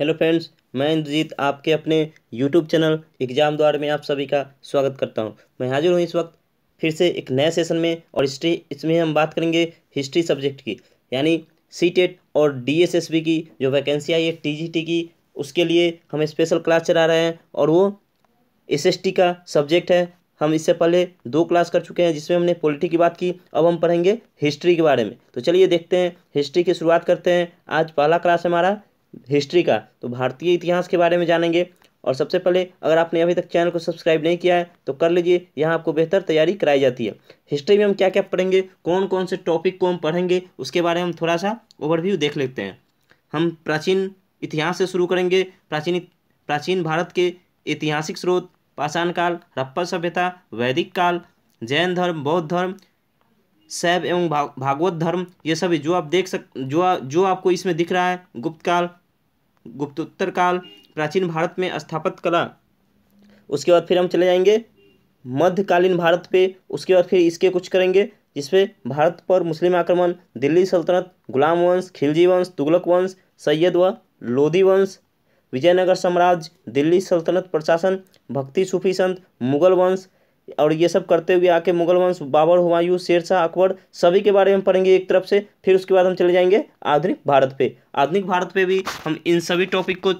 hello friends मैं इंद्रजीत आपके अपने यूट्यूब चैनल एग्जाम द्वार में आप सभी का स्वागत करता हूं मैं हाजिर हूं इस वक्त फिर से एक नए सेशन में और हिस्ट्री इसमें हम बात करेंगे हिस्ट्री सब्जेक्ट की यानी सी टेट e और डी की जो वैकेंसी आई है टी की उसके लिए हम स्पेशल क्लास चला रहे हैं और वो टी का सब्जेक्ट है हम इससे पहले दो क्लास कर चुके हैं जिसमें हमने पॉलिटी की बात की अब हम पढ़ेंगे हिस्ट्री के बारे में तो चलिए देखते हैं हिस्ट्री की शुरुआत करते हैं आज पहला क्लास हमारा हिस्ट्री का तो भारतीय इतिहास के बारे में जानेंगे और सबसे पहले अगर आपने अभी तक चैनल को सब्सक्राइब नहीं किया है तो कर लीजिए यहाँ आपको बेहतर तैयारी कराई जाती है हिस्ट्री में हम क्या क्या पढ़ेंगे कौन कौन से टॉपिक को हम पढ़ेंगे उसके बारे में हम थोड़ा सा ओवरव्यू देख लेते हैं हम प्राचीन इतिहास से शुरू करेंगे प्राचीन प्राचीन भारत के ऐतिहासिक स्रोत पाषाण काल रप्पा सभ्यता वैदिक काल जैन धर्म बौद्ध धर्म शैव एवं भा, भागवत धर्म ये सभी जो आप देख सक जो जो आपको इसमें दिख रहा है गुप्त काल गुप्तोत्तर काल प्राचीन भारत में स्थापित कला उसके बाद फिर हम चले जाएंगे मध्यकालीन भारत पे उसके बाद फिर इसके कुछ करेंगे जिसमें भारत पर मुस्लिम आक्रमण दिल्ली सल्तनत गुलाम वंश खिलजी वंश तुगलक वंश सैयद व लोधी वंश विजयनगर साम्राज्य दिल्ली सल्तनत प्रशासन भक्ति सूफी संत मुगल वंश और ये सब करते हुए आके मुगल वंश बाबर हुमायूं शेरशाह अकबर सभी के बारे में पढ़ेंगे एक तरफ से फिर उसके बाद हम चले जाएंगे आधुनिक भारत पे आधुनिक भारत पे भी हम इन सभी टॉपिक को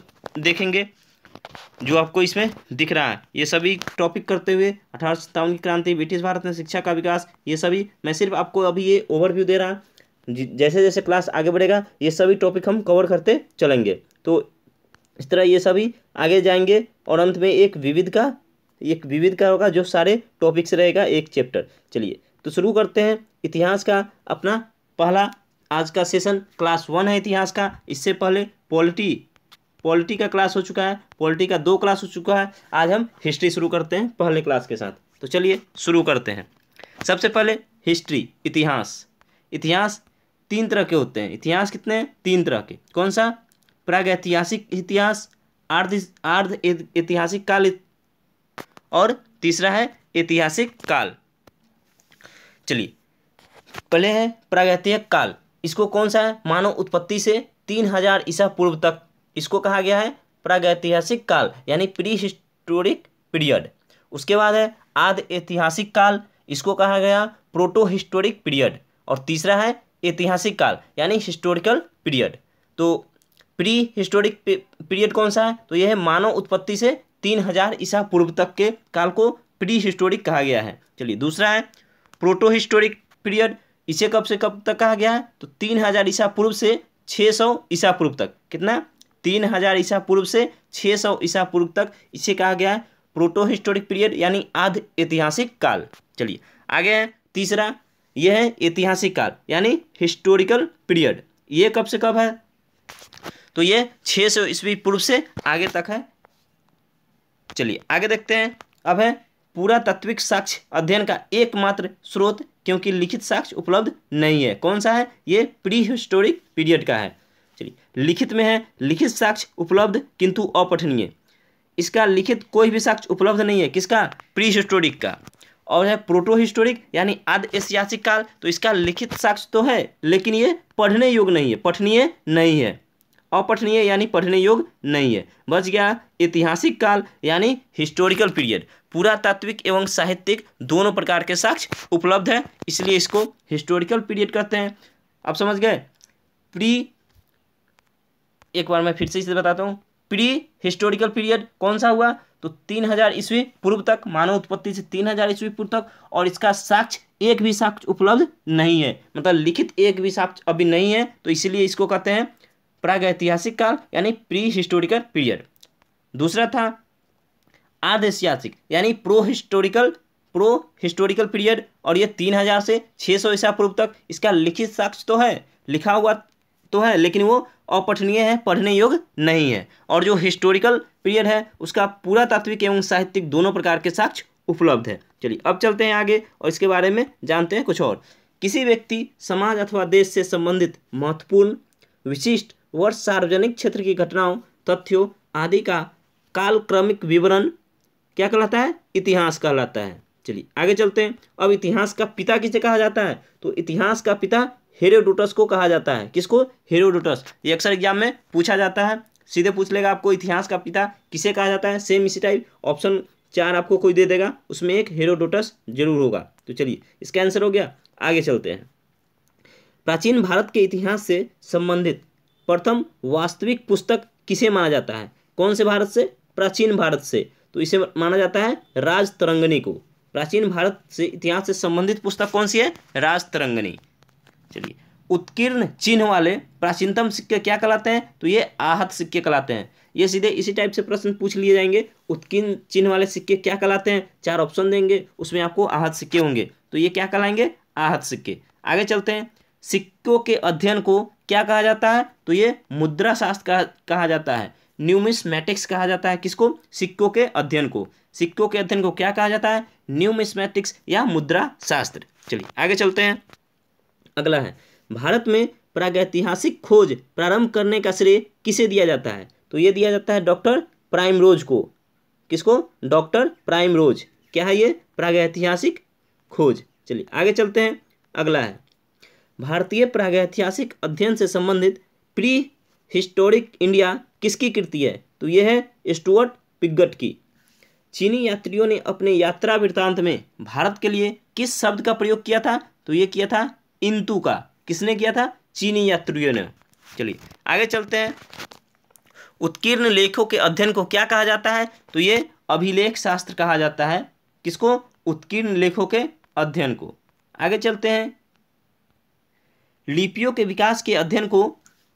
देखेंगे जो आपको इसमें दिख रहा है ये सभी टॉपिक करते हुए अठारह सत्तावन की क्रांति ब्रिटिश भारत में शिक्षा का विकास ये सभी मैं सिर्फ आपको अभी ये ओवरव्यू दे रहा हूँ जैसे जैसे क्लास आगे बढ़ेगा ये सभी टॉपिक हम कवर करते चलेंगे तो इस तरह ये सभी आगे जाएंगे और अंत में एक विविध का एक विविध का होगा जो सारे टॉपिक्स रहेगा एक चैप्टर चलिए तो शुरू करते हैं इतिहास का अपना पहला आज का सेशन क्लास वन है इतिहास का इससे पहले पॉलिटी पॉलिटी का क्लास हो चुका है पॉलिटी का दो क्लास हो चुका है आज हम हिस्ट्री शुरू करते हैं पहले क्लास के साथ तो चलिए शुरू करते हैं सबसे पहले हिस्ट्री इतिहास इतिहास तीन तरह के होते हैं इतिहास कितने हैं तीन तरह के कौन सा प्रागैतिहासिक इतिहास अर्ध अर्ध ऐतिहासिक काल और तीसरा है ऐतिहासिक काल चलिए पहले है प्रागैतिहासिक काल इसको कौन सा है मानव उत्पत्ति से तीन हजार ईसा पूर्व तक इसको कहा गया है प्रागैतिहासिक काल यानी प्री हिस्टोरिक पीरियड उसके बाद है आद ऐतिहासिक काल इसको कहा गया प्रोटो हिस्टोरिक पीरियड और तीसरा है ऐतिहासिक काल यानी हिस्टोरिकल पीरियड तो प्री हिस्टोरिक पीरियड कौन सा है तो यह है मानव उत्पत्ति से तीन हजार ईसा पूर्व तक के काल को प्री हिस्टोरिक कहा गया है चलिए दूसरा है प्रोटो हिस्टोरिक पीरियड इसे कब से कब तक कहा गया है तो तीन हजार ईसा पूर्व से छः सौ ईसा पूर्व तक कितना तीन हजार ईसा पूर्व से छः सौ ईसा पूर्व तक इसे कहा गया है प्रोटो हिस्टोरिक पीरियड यानी आध ऐतिहासिक काल चलिए आगे है तीसरा यह है ऐतिहासिक काल यानी हिस्टोरिकल पीरियड ये कब से कब है तो ये छः सौ ईस्वी पूर्व से आगे तक है चलिए आगे देखते हैं अब है पूरा तत्विक साक्ष्य अध्ययन का एकमात्र स्रोत क्योंकि लिखित साक्ष्य उपलब्ध नहीं है कौन सा है ये प्री हिस्टोरिक पीरियड का है चलिए लिखित में है लिखित साक्ष्य उपलब्ध किंतु अपठनीय इसका लिखित कोई भी साक्ष्य उपलब्ध नहीं है किसका प्री हिस्टोरिक का और है प्रोटो हिस्टोरिक यानी आद ऐतिहासिक काल तो इसका लिखित साक्ष्य तो है लेकिन ये पढ़ने योग्य नहीं है पठनीय नहीं है अपठनीय यानी पढ़ने योग्य नहीं है बच गया ऐतिहासिक काल यानी हिस्टोरिकल पीरियड पुरातात्विक एवं साहित्यिक दोनों प्रकार के साक्ष्य उपलब्ध है इसलिए इसको हिस्टोरिकल पीरियड कहते हैं आप समझ गए प्री एक बार मैं फिर से इसे बताता हूँ प्री हिस्टोरिकल पीरियड कौन सा हुआ तो तीन हजार ईस्वी पूर्व तक मानव उत्पत्ति से तीन हजार ईस्वी पूर्व तक और इसका साक्ष्य एक भी साक्ष्य उपलब्ध नहीं है मतलब लिखित एक भी साक्ष्य अभी नहीं है तो इसीलिए इसको कहते हैं प्रागैतिहासिक काल यानी प्री हिस्टोरिकल पीरियड दूसरा था आधैतिहासिक यानी pro historical pro historical period और ये तीन हज़ार से छः सौ ईसा पूर्व तक इसका लिखित साक्ष्य तो है लिखा हुआ तो है लेकिन वो अपठनीय है पढ़ने योग्य नहीं है और जो हिस्टोरिकल पीरियड है उसका पूरा तात्विक एवं साहित्यिक दोनों प्रकार के साक्ष्य उपलब्ध है चलिए अब चलते हैं आगे और इसके बारे में जानते हैं कुछ और किसी व्यक्ति समाज अथवा देश से संबंधित महत्वपूर्ण विशिष्ट वर्ष सार्वजनिक क्षेत्र की घटनाओं तथ्यों आदि का कालक्रमिक विवरण क्या कहलाता है इतिहास कहलाता है चलिए आगे चलते हैं अब इतिहास का पिता किसे कहा जाता है तो इतिहास का पिता हेरोडोटस को कहा जाता है किसको हेरोडोटस ये अक्सर एग्जाम में पूछा जाता है सीधे पूछ लेगा आपको इतिहास का पिता किसे कहा जाता है सेम इसी टाइप ऑप्शन चार आपको कोई दे देगा उसमें एक हेरोडोटस जरूर होगा तो चलिए इसका आंसर हो गया आगे चलते हैं प्राचीन भारत के इतिहास से संबंधित प्रथम वास्तविक पुस्तक किसे माना जाता है कौन से भारत से प्राचीन भारत से तो इसे माना जाता है राज तरंगनी को प्राचीन भारत से इतिहास से संबंधित पुस्तक कौन सी है राज तरंगनी चलिए उत्कीर्ण चिन्ह वाले प्राचीनतम सिक्के क्या कहलाते हैं तो ये आहत सिक्के कहलाते हैं ये सीधे इसी टाइप से प्रश्न पूछ लिए जाएंगे उत्कीर्ण चिन्ह वाले सिक्के क्या कहलाते हैं चार ऑप्शन देंगे उसमें आपको आहत सिक्के होंगे तो ये क्या कहलाएंगे आहत सिक्के आगे चलते हैं सिक्कों के अध्ययन को क्या कहा जाता है तो ये मुद्रा शास्त्र कहा, जाता है न्यूमिस्मेटिक्स कहा जाता है किसको सिक्कों के अध्ययन को सिक्कों के अध्ययन को क्या कहा जाता है न्यूमिस्मेटिक्स या मुद्रा शास्त्र चलिए आगे चलते हैं अगला है भारत में प्रागैतिहासिक खोज प्रारंभ करने का श्रेय किसे दिया जाता है तो ये दिया जाता है डॉक्टर प्राइम रोज को किसको डॉक्टर प्राइम रोज क्या है ये प्रागैतिहासिक खोज चलिए आगे चलते हैं अगला है भारतीय प्रागैतिहासिक अध्ययन से संबंधित प्री हिस्टोरिक इंडिया किसकी कृति है तो यह है स्टुअर्ट पिगट की चीनी यात्रियों ने अपने यात्रा वृत्तांत में भारत के लिए किस शब्द का प्रयोग किया था तो यह किया था इंतु का किसने किया था चीनी यात्रियों ने चलिए आगे चलते हैं उत्कीर्ण लेखों के अध्ययन को क्या कहा जाता है तो ये अभिलेख शास्त्र कहा जाता है किसको उत्कीर्ण लेखों के अध्ययन को आगे चलते हैं लिपियों के विकास के अध्ययन को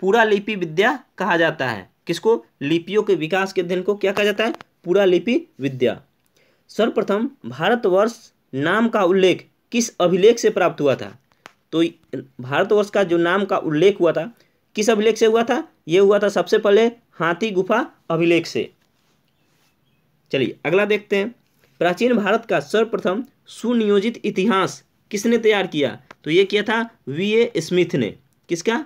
पूरा लिपि विद्या कहा जाता है किसको लिपियों के विकास के अध्ययन को क्या कहा जाता है पूरा लिपि विद्या सर्वप्रथम भारतवर्ष नाम का उल्लेख किस अभिलेख से प्राप्त हुआ था तो भारतवर्ष का जो नाम का उल्लेख हुआ था किस अभिलेख से हुआ था यह हुआ था सबसे पहले हाथी गुफा अभिलेख से चलिए अगला देखते हैं प्राचीन भारत का सर्वप्रथम सुनियोजित इतिहास किसने तैयार किया तो ये किया था वी ए स्मिथ ने किसका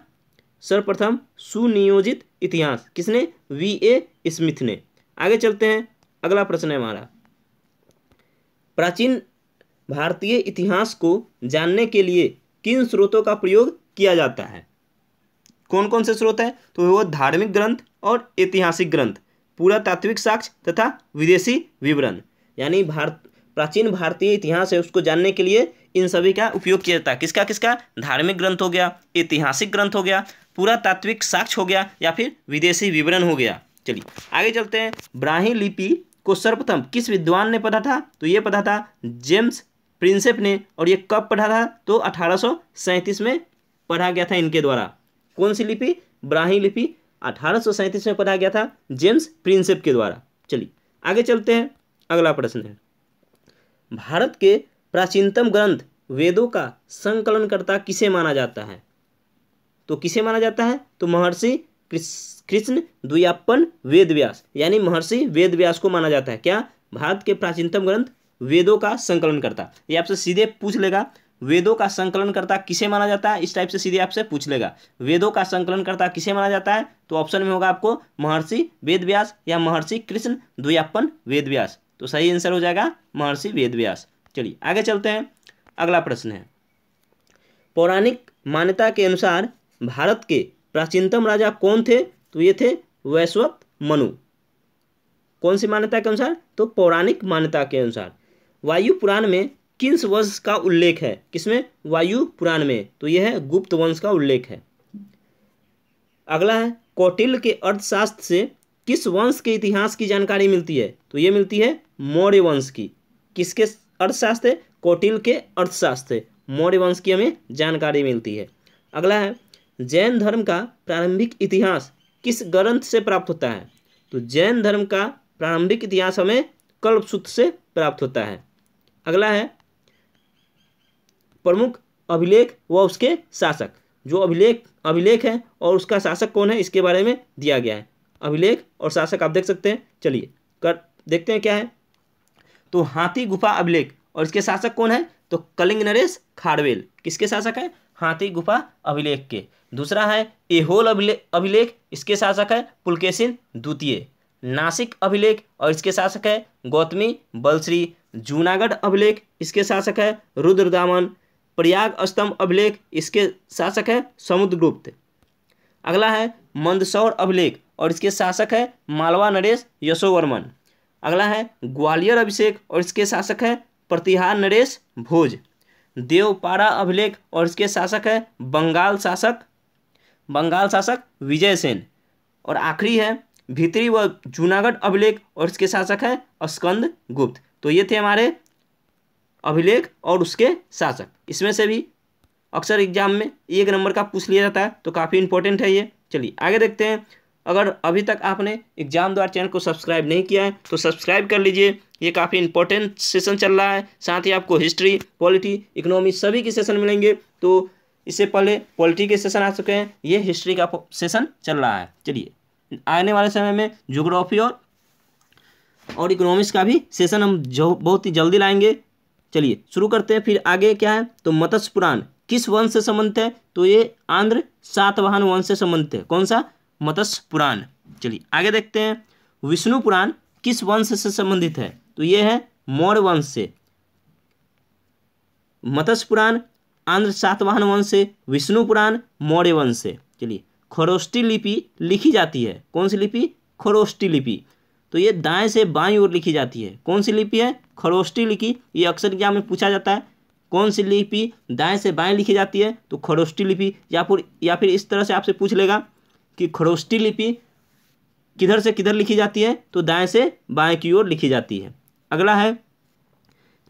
सर्वप्रथम सुनियोजित इतिहास किसने वी ए स्मिथ ने आगे चलते हैं अगला प्रश्न है हमारा प्राचीन भारतीय इतिहास को जानने के लिए किन स्रोतों का प्रयोग किया जाता है कौन कौन से स्रोत है तो वो धार्मिक ग्रंथ और ऐतिहासिक ग्रंथ पूरा तात्विक साक्ष्य तथा विदेशी विवरण यानी भारत प्राचीन भारतीय इतिहास है उसको जानने के लिए इन सभी का उपयोग किया जाता है किसका किसका धार्मिक ग्रंथ हो गया ऐतिहासिक ग्रंथ हो गया पुरातात्विक साक्ष्य हो गया या फिर विदेशी विवरण हो गया चलिए आगे चलते हैं ब्राही लिपि को सर्वप्रथम किस विद्वान ने पढ़ा था तो ये पढ़ा था जेम्स प्रिंसेप ने और ये कब पढ़ा था तो अठारह में पढ़ा गया था इनके द्वारा कौन सी लिपि ब्राही लिपि अठारह में पढ़ा गया था जेम्स प्रिंसेप के द्वारा चलिए आगे चलते हैं अगला प्रश्न है भारत के प्राचीनतम ग्रंथ वेदों का संकलनकर्ता किसे माना जाता है तो किसे माना जाता है तो महर्षि कृष्ण द्वियापन वेद व्यास यानी महर्षि वेद व्यास को माना जाता है क्या भारत के प्राचीनतम ग्रंथ वेदों का संकलन करता ये आपसे सीधे पूछ लेगा वेदों का संकलन करता किसे माना जाता है इस टाइप से सीधे आपसे पूछ लेगा वेदों का संकलन करता किसे माना जाता है तो ऑप्शन में होगा आपको महर्षि वेद व्यास या महर्षि कृष्ण द्वियापन वेद व्यास तो सही आंसर हो जाएगा महर्षि वेद व्यास चलिए आगे चलते हैं अगला प्रश्न है पौराणिक मान्यता के अनुसार भारत के प्राचीनतम राजा कौन थे तो ये थे वैश्वत मनु कौन सी मान्यता के अनुसार तो पौराणिक मान्यता के अनुसार वायु पुराण में किस वंश का उल्लेख है किसमें वायु पुराण में तो यह है गुप्त वंश का उल्लेख है अगला है कौटिल के अर्थशास्त्र से किस वंश के इतिहास की जानकारी मिलती है तो यह मिलती है मौर्य वंश की किसके अर्थशास्त्र कौटिल के अर्थशास्त्र मौर्य वंश की हमें जानकारी मिलती है अगला है जैन धर्म का प्रारंभिक इतिहास किस ग्रंथ से प्राप्त होता है तो जैन धर्म का प्रारंभिक इतिहास हमें कल्पसूत्र से प्राप्त होता है अगला है प्रमुख अभिलेख व उसके शासक जो अभिलेख अभिलेख है और उसका शासक कौन है इसके बारे में दिया गया है अभिलेख और शासक आप देख सकते हैं चलिए कर देखते हैं क्या है तो हाथी गुफा अभिलेख और इसके शासक कौन है तो कलिंग नरेश खारवेल किसके शासक है हाथी गुफा अभिलेख के दूसरा है एहोल अभिलेख इसके शासक है पुलकेशिन द्वितीय नासिक अभिलेख और इसके शासक है गौतमी बलश्री जूनागढ़ अभिलेख इसके शासक है रुद्रदामन प्रयाग स्तंभ अभिलेख इसके शासक है समुद्रगुप्त अगला है मंदसौर अभिलेख और इसके शासक है मालवा नरेश यशोवर्मन अगला है ग्वालियर अभिषेक और इसके शासक है प्रतिहार नरेश भोज देवपारा अभिलेख और इसके शासक है बंगाल शासक बंगाल शासक विजय सेन और आखिरी है भीतरी व जूनागढ़ अभिलेख और इसके शासक है अस्कंद गुप्त तो ये थे हमारे अभिलेख और उसके शासक इसमें से भी अक्सर एग्जाम में एक नंबर का पूछ लिया जाता है तो काफ़ी इंपॉर्टेंट है ये चलिए आगे देखते हैं अगर अभी तक आपने एग्जाम द्वार चैनल को सब्सक्राइब नहीं किया है तो सब्सक्राइब कर लीजिए ये काफ़ी इंपॉर्टेंट सेशन चल रहा है साथ ही आपको हिस्ट्री पॉलिटी इकोनॉमी सभी के सेशन मिलेंगे तो इससे पहले पॉलिटी के सेशन आ चुके हैं ये हिस्ट्री का सेशन चल रहा है चलिए आने वाले समय में जोग्राफी और और इकोनॉमिक्स का भी सेशन हम बहुत ही जल्दी लाएंगे चलिए शुरू करते हैं फिर आगे क्या है तो मत्स्य पुराण किस वंश से संबंधित है तो ये आंध्र सातवाहन वंश से संबंधित है कौन सा मत्स्य पुराण चलिए आगे देखते हैं विष्णु पुराण किस वंश से संबंधित है तो ये है मौर्य वंश से मत्स्य पुराण आंध्र सातवाहन वंश से विष्णु पुराण मौर्य वंश से चलिए खरोष्टी लिपि लिखी जाती है कौन सी लिपि खरोष्टी लिपि तो ये दाएं से बाई ओर लिखी जाती है कौन सी लिपि है खरोष्टी लिपि ये अक्सर एग्जाम में पूछा जाता है कौन सी लिपि दाएं से बाएं लिखी जाती है तो खरोष्टी लिपि या फिर या फिर इस तरह से आपसे पूछ लेगा कि खड़ोष्टी लिपि किधर से किधर लिखी जाती है तो दाएं से बाएं की ओर लिखी जाती है अगला है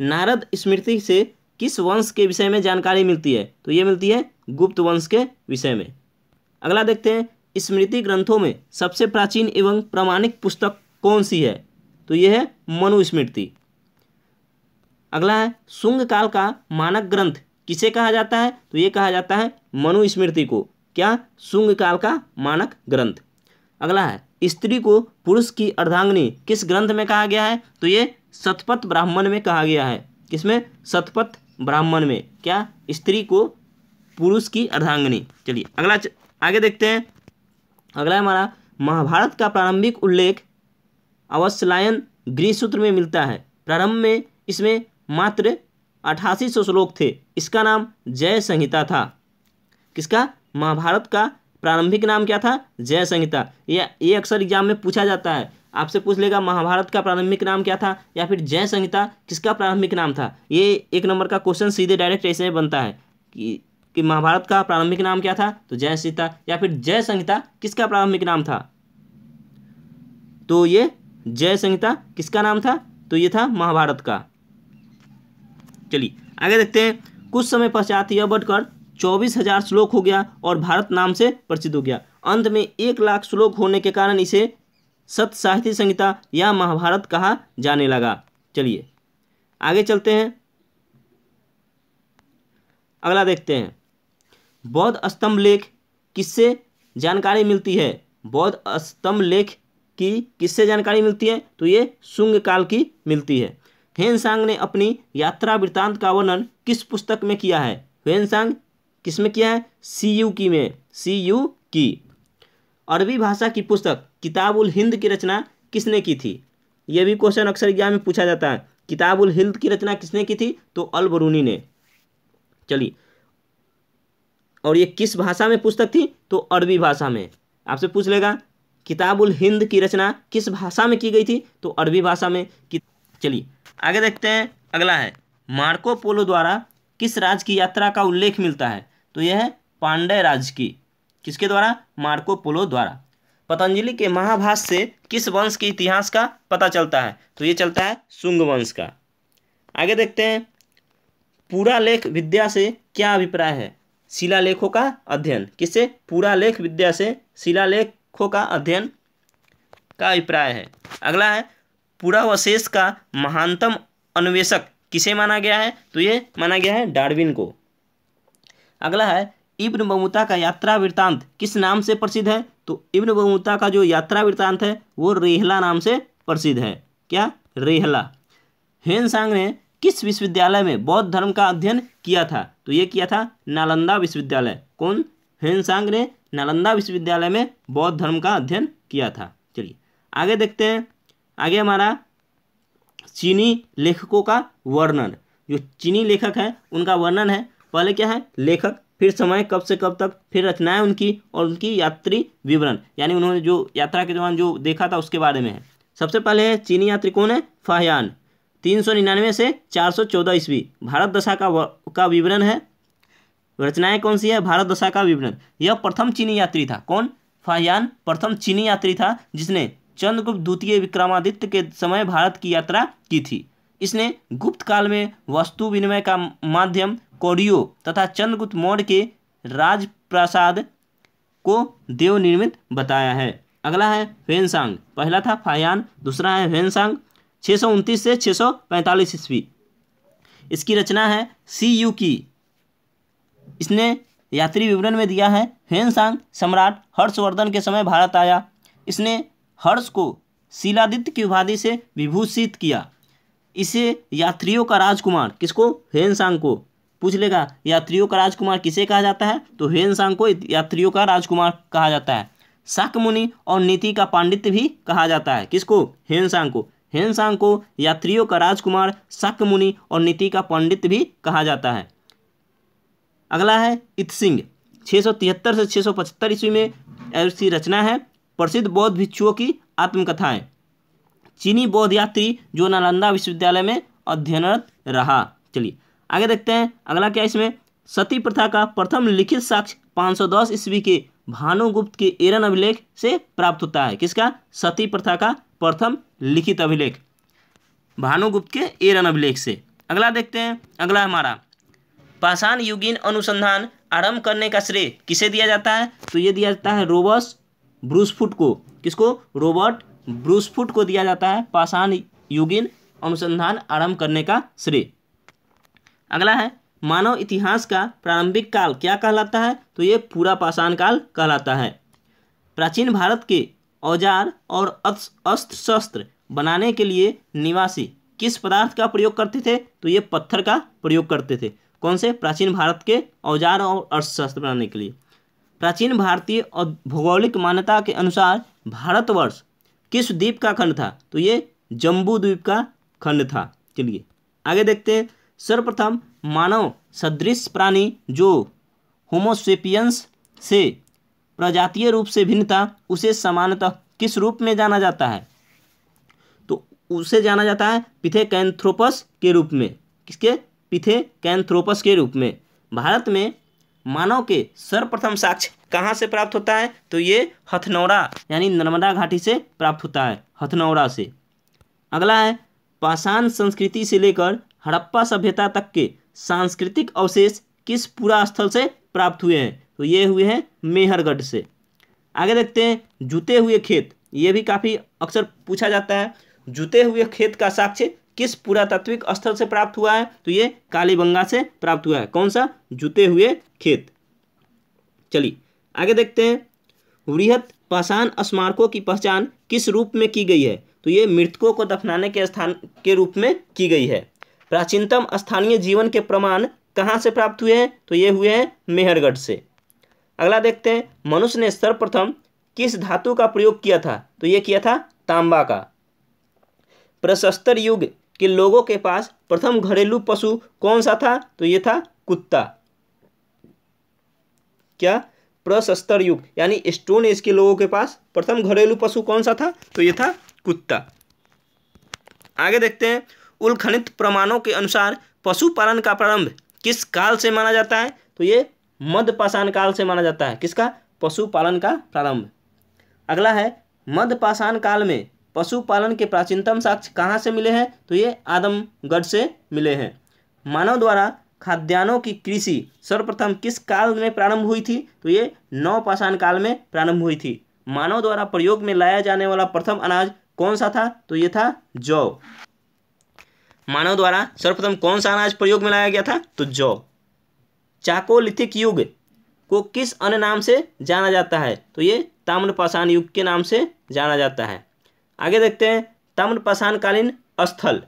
नारद स्मृति से किस वंश के विषय में जानकारी मिलती है तो ये मिलती है गुप्त वंश के विषय में अगला देखते हैं स्मृति ग्रंथों में सबसे प्राचीन एवं प्रामाणिक पुस्तक कौन सी है तो यह है मनुस्मृति अगला है शुंग काल का मानक ग्रंथ किसे कहा जाता है तो ये कहा जाता है मनुस्मृति को क्या शुंग काल का मानक ग्रंथ अगला है स्त्री को पुरुष की अर्धांगनी किस ग्रंथ में कहा गया है तो ये सतपथ ब्राह्मण में कहा गया है किसमें सतपथ ब्राह्मण में क्या स्त्री को पुरुष की अर्धांगनी चलिए अगला आगे देखते हैं अगला हमारा महाभारत का प्रारंभिक उल्लेख अवश्यलायन गृहसूत्र में मिलता है प्रारंभ में इसमें मात्र अठासी सौ श्लोक थे इसका नाम जय संहिता था किसका महाभारत का प्रारंभिक नाम क्या था जय संहिता यह ये अक्सर एग्जाम में पूछा जाता है आपसे पूछ लेगा महाभारत का प्रारंभिक नाम क्या था या फिर जय संहिता किसका प्रारंभिक नाम था ये एक नंबर का क्वेश्चन सीधे डायरेक्ट ऐसे बनता है कि कि महाभारत का प्रारंभिक नाम क्या था तो जय सीता या फिर जय संहिता किसका प्रारंभिक नाम था तो ये जय संहिता किसका नाम था तो ये था महाभारत का चलिए आगे देखते हैं कुछ समय पश्चात यह बढ़कर चौबीस हजार श्लोक हो गया और भारत नाम से प्रसिद्ध हो गया अंत में एक लाख श्लोक होने के कारण इसे सत साहित्य संहिता या महाभारत कहा जाने लगा चलिए आगे चलते हैं अगला देखते हैं बौद्ध स्तंभ लेख किससे जानकारी मिलती है बौद्ध स्तंभ लेख की किससे जानकारी मिलती है तो ये शुंग काल की मिलती है हेनसांग ने अपनी यात्रा वृत्तांत का वर्णन किस पुस्तक में किया है हेनसांग किसमें किया है सी यू की में सी यू की अरबी भाषा की पुस्तक किताबुल हिंद की रचना किसने की थी यह भी क्वेश्चन अक्सर एग्जाम में पूछा जाता है किताबुल हिंद की रचना किसने की थी तो अल बरूनी ने चलिए और ये किस भाषा में पुस्तक थी तो अरबी भाषा में आपसे पूछ लेगा किताबुल हिंद की रचना किस भाषा में की गई थी तो अरबी भाषा में कि चलिए आगे देखते हैं अगला है मार्को पोलो द्वारा किस राज्य की यात्रा का उल्लेख मिलता है तो यह है पांडे राज की किसके द्वारा मार्को पोलो द्वारा पतंजलि के महाभाष से किस वंश के इतिहास का पता चलता है तो ये चलता है शुंग वंश का आगे देखते हैं पूरा लेख विद्या से क्या अभिप्राय है शिलालेखों का अध्ययन किससे पूरा लेख विद्या से शिलालेखों का अध्ययन का अभिप्राय है अगला है पुरावशेष का महानतम अन्वेषक किसे माना गया है तो ये माना गया है डार्विन को अगला है इब्न बमूता का यात्रा वृतांत किस नाम से प्रसिद्ध है तो इब्न बमूता का जो यात्रा वृतांत है वो रेहला नाम से प्रसिद्ध है क्या रेहला हेनसांग ने किस विश्वविद्यालय में बौद्ध धर्म का अध्ययन किया था तो ये किया था नालंदा विश्वविद्यालय कौन हेनसांग ने नालंदा विश्वविद्यालय में बौद्ध धर्म का अध्ययन किया था चलिए आगे देखते हैं आगे हमारा चीनी लेखकों का वर्णन जो चीनी लेखक है उनका वर्णन है पहले क्या है लेखक फिर समय कब से कब तक फिर रचनाएं उनकी और उनकी यात्री विवरण यानी उन्होंने जो यात्रा के दौरान जो देखा था उसके बारे में है सबसे पहले है चीनी यात्री कौन है फाहयान तीन सौ निन्यानवे से चार सौ चौदह ईस्वी भारत दशा का का विवरण है रचनाएं कौन सी है भारत दशा का विवरण यह प्रथम चीनी यात्री था कौन फाहयान प्रथम चीनी यात्री था जिसने चंद्रगुप्त द्वितीय विक्रमादित्य के समय भारत की यात्रा की थी इसने गुप्त काल में वस्तु विनिमय का माध्यम कोरियो तथा चंद्रगुप्त मौर्य के राजप्रसाद को देव निर्मित बताया है अगला है वेनसांग पहला था फायान दूसरा है वेनसांग छः से छः सौ पैंतालीस ईस्वी इसकी रचना है सी यू की इसने यात्री विवरण में दिया है हेनसांग सम्राट हर्षवर्धन के समय भारत आया इसने हर्ष को शिलादित्य की उपाधि से विभूषित किया इसे यात्रियों का राजकुमार किसको हेनसांग को पूछ लेगा यात्रियों का राजकुमार किसे कहा जाता है तो हेनसांग को यात्रियों का राजकुमार कहा जाता है शाक मुनि और नीति का पांडित्य भी कहा जाता है किसको हेनसांग को हेनसांग को यात्रियों का राजकुमार शाक मुनि और नीति का पंडित भी कहा जाता है अगला है इत सिंह से छः ईस्वी में ऐसी रचना है प्रसिद्ध बौद्ध भिक्षुओं की आत्मकथाएँ चीनी बौद्ध यात्री जो नालंदा विश्वविद्यालय में अध्ययनरत रहा चलिए आगे देखते हैं अगला क्या इसमें सती प्रथा का प्रथम लिखित साक्ष्य 510 ईस्वी के भानुगुप्त के एरन अभिलेख से प्राप्त होता है किसका सती प्रथा का प्रथम लिखित अभिलेख भानुगुप्त के एरन अभिलेख से अगला देखते हैं अगला हमारा पाषाण युगीन अनुसंधान आरंभ करने का श्रेय किसे दिया जाता है तो ये दिया जाता है रोबर्स ब्रूसफुट को किसको रोबर्ट ब्रूसफुट को दिया जाता है पाषाण युगीन अनुसंधान आरंभ करने का श्रेय अगला है मानव इतिहास का प्रारंभिक काल क्या कहलाता है तो ये पूरा पाषाण काल कहलाता है प्राचीन भारत के औजार और अस्त्र शस्त्र बनाने के लिए निवासी किस पदार्थ का प्रयोग करते थे तो ये पत्थर का प्रयोग करते थे कौन से प्राचीन भारत के औजार और अर्थशास्त्र बनाने के लिए प्राचीन भारतीय और भौगोलिक मान्यता के अनुसार भारतवर्ष किस द्वीप का खंड था तो ये जम्बू द्वीप का खंड था चलिए आगे देखते हैं सर्वप्रथम मानव सदृश प्राणी जो होमोसेपियंस से प्रजातीय रूप से भिन्नता उसे समानतः किस रूप में जाना जाता है तो उसे जाना जाता है पिथे कैंथ्रोपस के रूप में किसके पिथे कैंथ्रोपस के रूप में भारत में मानव के सर्वप्रथम साक्ष्य कहाँ से प्राप्त होता है तो ये हथनौरा यानी नर्मदा घाटी से प्राप्त होता है हथनौरा से अगला है पाषाण संस्कृति से लेकर हड़प्पा सभ्यता तक के सांस्कृतिक अवशेष किस स्थल से प्राप्त हुए हैं तो ये हुए हैं मेहरगढ़ से आगे देखते हैं जुते हुए खेत ये भी काफ़ी अक्सर पूछा जाता है जुते हुए खेत का साक्ष्य किस पुरातात्विक स्थल से प्राप्त हुआ है तो ये कालीबंगा से प्राप्त हुआ है कौन सा जुते हुए खेत चलिए आगे देखते हैं वृहत पाषाण स्मारकों की पहचान किस रूप में की गई है तो ये मृतकों को दफनाने के स्थान के रूप में की गई है प्राचीनतम स्थानीय जीवन के प्रमाण कहाँ से प्राप्त हुए हैं तो ये हुए हैं मेहरगढ़ से अगला देखते हैं मनुष्य ने सर्वप्रथम किस धातु का प्रयोग किया था तो ये किया था तांबा का प्रशस्तर युग के लोगों के पास प्रथम घरेलू पशु कौन सा था तो ये था कुत्ता क्या प्रशस्तर युग यानी स्टोन एज के लोगों के पास प्रथम घरेलू पशु कौन सा था तो ये था कुत्ता आगे देखते हैं उल्खनित प्रमाणों के अनुसार पशुपालन का प्रारंभ किस काल से माना जाता है तो ये मध्य पाषाण काल से माना जाता है किसका पशुपालन का प्रारंभ अगला है मध्य पाषाण काल में पशुपालन के प्राचीनतम साक्ष्य कहाँ से मिले हैं तो ये आदमगढ़ से मिले हैं मानव द्वारा खाद्यान्नों की कृषि सर्वप्रथम किस काल में प्रारंभ हुई थी तो ये नौ पाषाण काल में प्रारंभ हुई थी मानव द्वारा प्रयोग में लाया जाने वाला प्रथम अनाज कौन सा था तो ये था जौ मानव द्वारा सर्वप्रथम कौन सा अनाज प्रयोग में लाया गया था तो जौ चाकोलिथिक युग को किस अन्य नाम से जाना जाता है तो ये ताम्रपाषाण युग के नाम से जाना जाता है आगे देखते हैं ताम्रपाषाणकालीन स्थल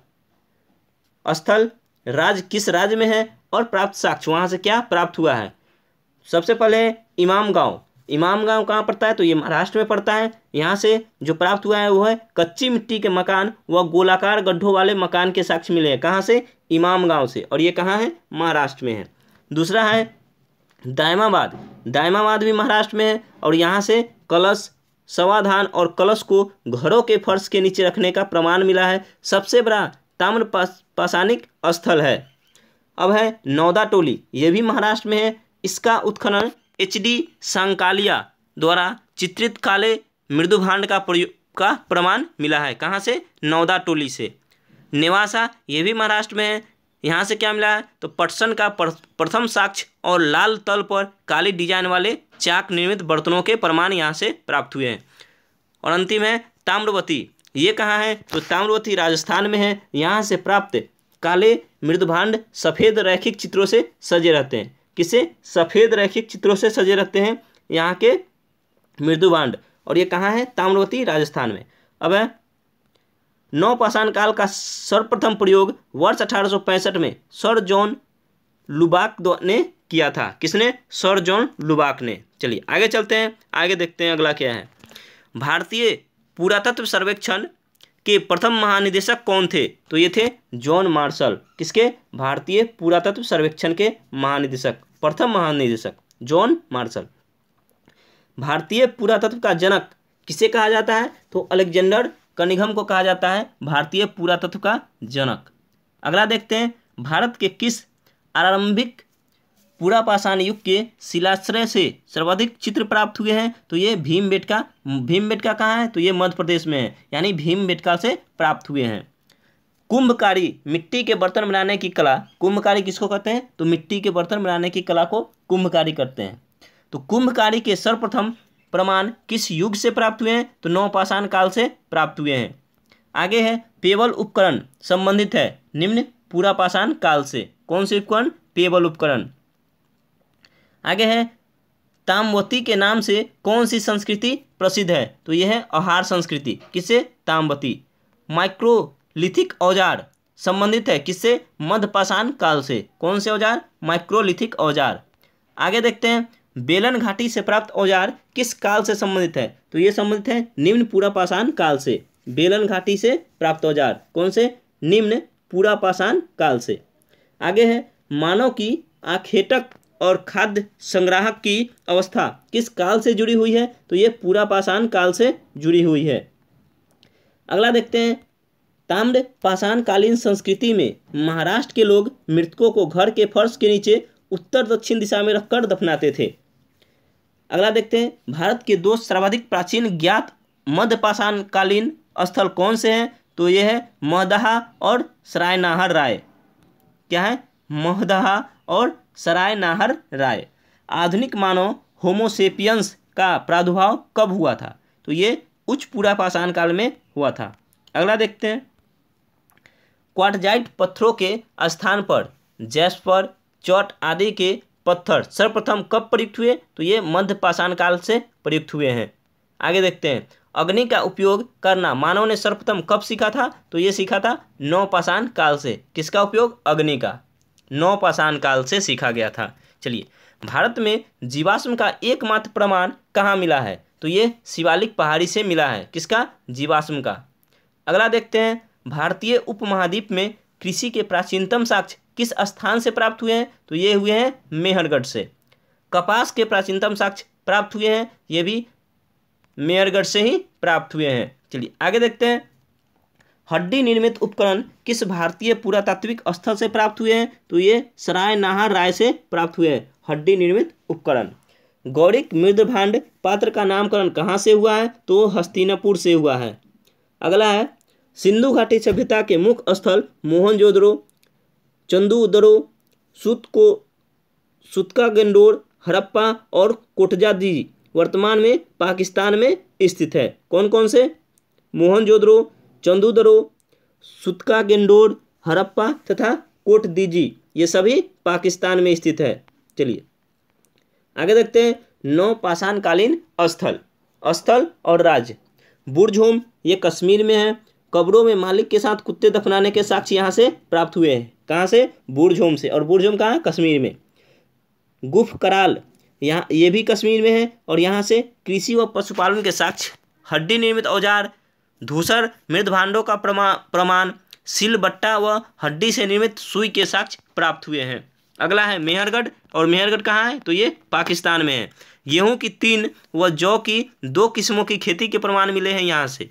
स्थल राज किस राज्य में है और प्राप्त साक्ष्य वहाँ से क्या प्राप्त हुआ है सबसे पहले इमाम गांव इमाम गांव कहाँ पड़ता है तो ये महाराष्ट्र में पड़ता है यहाँ से जो प्राप्त हुआ है वो है कच्ची मिट्टी के मकान व गोलाकार गड्ढों वाले मकान के साक्ष्य मिले हैं कहाँ से इमाम गांव से और ये कहाँ है महाराष्ट्र में है दूसरा है दायमाबाद दायमाबाद भी महाराष्ट्र में है और यहाँ से कलश सवाधान और कलश को घरों के फर्श के नीचे रखने का प्रमाण मिला है सबसे बड़ा ताम्र पास, पाषाणिक स्थल है अब है नौदा टोली ये भी महाराष्ट्र में है इसका उत्खनन एच डी सांकालिया द्वारा चित्रित काले मृदुभांड का प्रयोग का प्रमाण मिला है कहाँ से नौदा टोली से नेवासा ये भी महाराष्ट्र में है यहाँ से क्या मिला है तो पटसन का प्रथम साक्ष्य और लाल तल पर काली डिजाइन वाले चाक निर्मित बर्तनों के प्रमाण यहाँ से प्राप्त हुए हैं और अंतिम है ताम्रवती ये कहाँ है तो ताम्रवती राजस्थान में है यहाँ से प्राप्त काले मृदभांड सफ़ेद रैखिक चित्रों से सजे रहते हैं किसे सफ़ेद रैखिक चित्रों से सजे रहते हैं यहाँ के बांड और ये कहाँ है ताम्रवती राजस्थान में अब नौ पाषाण काल का सर्वप्रथम प्रयोग वर्ष अठारह में सर जॉन लुबाक ने किया था किसने सर जॉन लुबाक ने चलिए आगे चलते हैं आगे देखते हैं अगला क्या है भारतीय पुरातत्व सर्वेक्षण के प्रथम महानिदेशक कौन थे तो ये थे जॉन मार्शल किसके भारतीय पुरातत्व सर्वेक्षण के महानिदेशक प्रथम महानिदेशक जॉन मार्शल भारतीय पुरातत्व का जनक किसे कहा जाता है तो अलेक्जेंडर कनिघम को कहा जाता है भारतीय पुरातत्व का जनक अगला देखते हैं भारत के किस आरंभिक पुरापाषाण युग के शिलाश्रय से सर्वाधिक चित्र प्राप्त हुए हैं तो ये भीम बेटका भीम बेटका कहाँ है तो ये मध्य प्रदेश में है यानी भीम बेटका से प्राप्त हुए हैं कुंभकारी मिट्टी के बर्तन बनाने की कला कुंभकारी किसको कहते हैं तो मिट्टी के बर्तन बनाने की कला को कुंभकारी करते हैं तो कुंभकारी के सर्वप्रथम प्रमाण किस युग से प्राप्त हुए हैं तो नौपाषाण काल से प्राप्त हुए हैं आगे है पेबल उपकरण संबंधित है निम्न पूरा पाषाण काल से कौन से उपकरण पेवल उपकरण आगे है तामवती के नाम से कौन सी संस्कृति प्रसिद्ध है तो यह है आहार संस्कृति किसे तामवती माइक्रो लिथिक औजार संबंधित है किससे मध्यपाषाण काल से कौन से औजार माइक्रोलिथिक औजार आगे देखते हैं बेलन घाटी से प्राप्त औजार किस काल से संबंधित है तो ये संबंधित है निम्न पूरा पाषाण काल से बेलन घाटी से प्राप्त औजार कौन से निम्न पूरा पाषाण काल से आगे है मानव की आखेटक और खाद्य संग्राहक की अवस्था किस काल से जुड़ी हुई है तो ये पूरा पाषाण काल से जुड़ी हुई है अगला देखते हैं ताम्र पाषाणकालीन संस्कृति में महाराष्ट्र के लोग मृतकों को घर के फर्श के नीचे उत्तर दक्षिण दिशा में रखकर दफनाते थे अगला देखते हैं भारत के दो सर्वाधिक प्राचीन ज्ञात मध्य पाषाणकालीन स्थल कौन से हैं तो ये है महदहा और सराय नाहर राय क्या है महदहा और सराय नाहर राय आधुनिक मानव होमोसेपियंस का प्रादुर्भाव कब हुआ था तो ये उच्च पूरा पाषाण काल में हुआ था अगला देखते हैं क्वाटजाइट पत्थरों के स्थान पर जैस्पर चौट आदि के पत्थर सर्वप्रथम कब प्रयुक्त हुए तो ये मध्य पाषाण काल से प्रयुक्त हुए हैं आगे देखते हैं अग्नि का उपयोग करना मानव ने सर्वप्रथम कब सीखा था तो ये सीखा था नौपाषाण काल से किसका उपयोग अग्नि का नौपाषाण काल से सीखा गया था चलिए भारत में जीवाश्म का एकमात्र प्रमाण कहाँ मिला है तो ये शिवालिक पहाड़ी से मिला है किसका जीवाश्म का अगला देखते हैं भारतीय उपमहाद्वीप में कृषि के प्राचीनतम साक्ष्य किस स्थान से प्राप्त हुए हैं तो ये हुए हैं मेहरगढ़ से कपास के प्राचीनतम साक्ष्य प्राप्त हुए हैं ये भी मेहरगढ़ से ही प्राप्त हुए हैं चलिए आगे देखते हैं हड्डी निर्मित उपकरण किस भारतीय पुरातात्विक स्थल से प्राप्त हुए हैं तो ये सराय नाहर राय से प्राप्त हुए हैं हड्डी निर्मित उपकरण गौरिक मृद भांड पात्र का नामकरण कहाँ से हुआ है तो हस्तिनापुर से हुआ है अगला है सिंधु घाटी सभ्यता के मुख्य स्थल मोहनजोदड़ो चंदूदरो सुतको सुतका गंडोर हड़प्पा और कोटजादी वर्तमान में पाकिस्तान में स्थित है कौन कौन से मोहनजोदड़ो चंदूदरो सुतका गंडोर हड़प्पा तथा कोटदीजी ये सभी पाकिस्तान में स्थित है चलिए आगे देखते हैं नौ पाषाणकालीन स्थल स्थल और राज्य बुर्जहोम ये कश्मीर में है कब्रों में मालिक के साथ कुत्ते दफनाने के साक्ष्य यहाँ से प्राप्त हुए हैं कहाँ से बुरझोम से और बुरझोम कहाँ है कश्मीर में गुफ कराल यहाँ ये भी कश्मीर में है और यहाँ से कृषि व पशुपालन के साक्ष्य हड्डी निर्मित औजार धूसर मृदभांडों का प्रमा प्रमाण सिलबट्टा व हड्डी से निर्मित सुई के साक्ष्य प्राप्त हुए हैं अगला है मेहरगढ़ और मेहरगढ़ कहाँ है तो ये पाकिस्तान में है गेहूँ की तीन व जौ की दो किस्मों की खेती के प्रमाण मिले हैं यहाँ से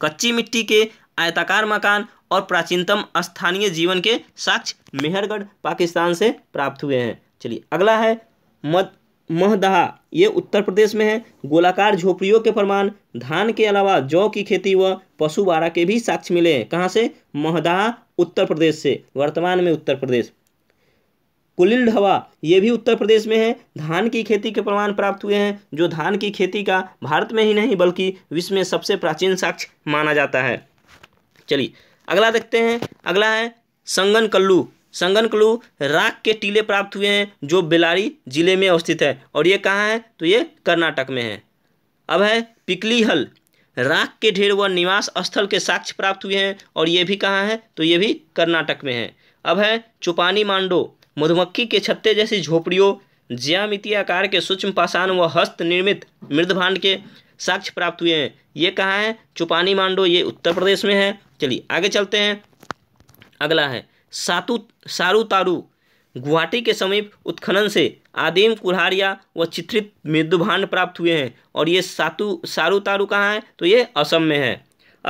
कच्ची मिट्टी के आयताकार मकान और प्राचीनतम स्थानीय जीवन के साक्ष्य मेहरगढ़ पाकिस्तान से प्राप्त हुए हैं चलिए अगला है मद महदहा ये उत्तर प्रदेश में है गोलाकार झोपड़ियों के प्रमाण धान के अलावा जौ की खेती व पशु बारा के भी साक्ष्य मिले हैं कहाँ से महदहा उत्तर प्रदेश से वर्तमान में उत्तर प्रदेश कुलिल ढवा ये भी उत्तर प्रदेश में है धान की खेती के प्रमाण प्राप्त हुए हैं जो धान की खेती का भारत में ही नहीं बल्कि विश्व में सबसे प्राचीन साक्ष्य माना जाता है चलिए अगला देखते हैं अगला है संगन कल्लू संगन कल्लू राख के टीले प्राप्त हुए हैं जो बेलारी जिले में अवस्थित है और ये कहाँ है तो ये कर्नाटक में है अब है पिकली हल राख के ढेर व निवास स्थल के साक्ष्य प्राप्त हुए हैं और ये भी कहाँ है तो ये भी कर्नाटक में है अब है चुपानी मांडो मधुमक्खी के छत्ते जैसी झोपड़ियों ज्यामितीय आकार के सूक्ष्म पाषाण व हस्त निर्मित मृदभांड के साक्ष्य प्राप्त हुए हैं ये कहाँ है चुपानी मांडो ये उत्तर प्रदेश में है चलिए आगे चलते हैं अगला है सातु सारू तारू गुवाहाटी के समीप उत्खनन से आदिम कुल्हारिया व चित्रित मृदुभांड प्राप्त हुए हैं और ये सातु सारू तारू कहाँ है तो ये असम में है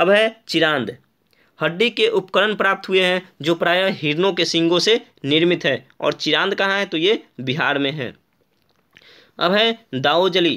अब है चिरांद हड्डी के उपकरण प्राप्त हुए हैं जो प्रायः हिरणों के सिंगों से निर्मित है और चिरांद कहाँ है तो ये बिहार में है अब है दाओजली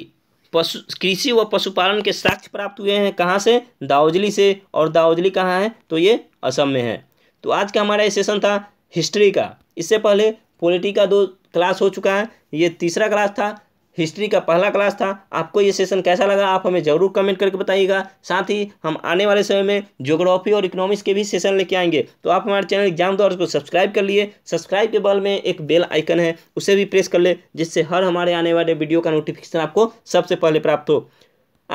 पशु कृषि व पशुपालन के साक्ष्य प्राप्त हुए हैं कहाँ से दाओजली से और दाओजली कहाँ है तो ये असम में है तो आज का हमारा ये सेशन था हिस्ट्री का इससे पहले पोलिटी का दो क्लास हो चुका है ये तीसरा क्लास था हिस्ट्री का पहला क्लास था आपको ये सेशन कैसा लगा आप हमें ज़रूर कमेंट करके बताइएगा साथ ही हम आने वाले समय में ज्योग्राफी और इकोनॉमिक्स के भी सेशन लेके आएंगे तो आप हमारे चैनल एग्जाम दो को सब्सक्राइब कर लिए सब्सक्राइब के बल में एक बेल आइकन है उसे भी प्रेस कर ले जिससे हर हमारे आने वाले वीडियो का नोटिफिकेशन आपको सबसे पहले प्राप्त हो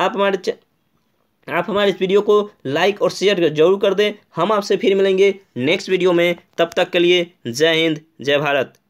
आप हमारे आप हमारे इस वीडियो को लाइक और शेयर जरूर कर दें हम आपसे फिर मिलेंगे नेक्स्ट वीडियो में तब तक के लिए जय हिंद जय भारत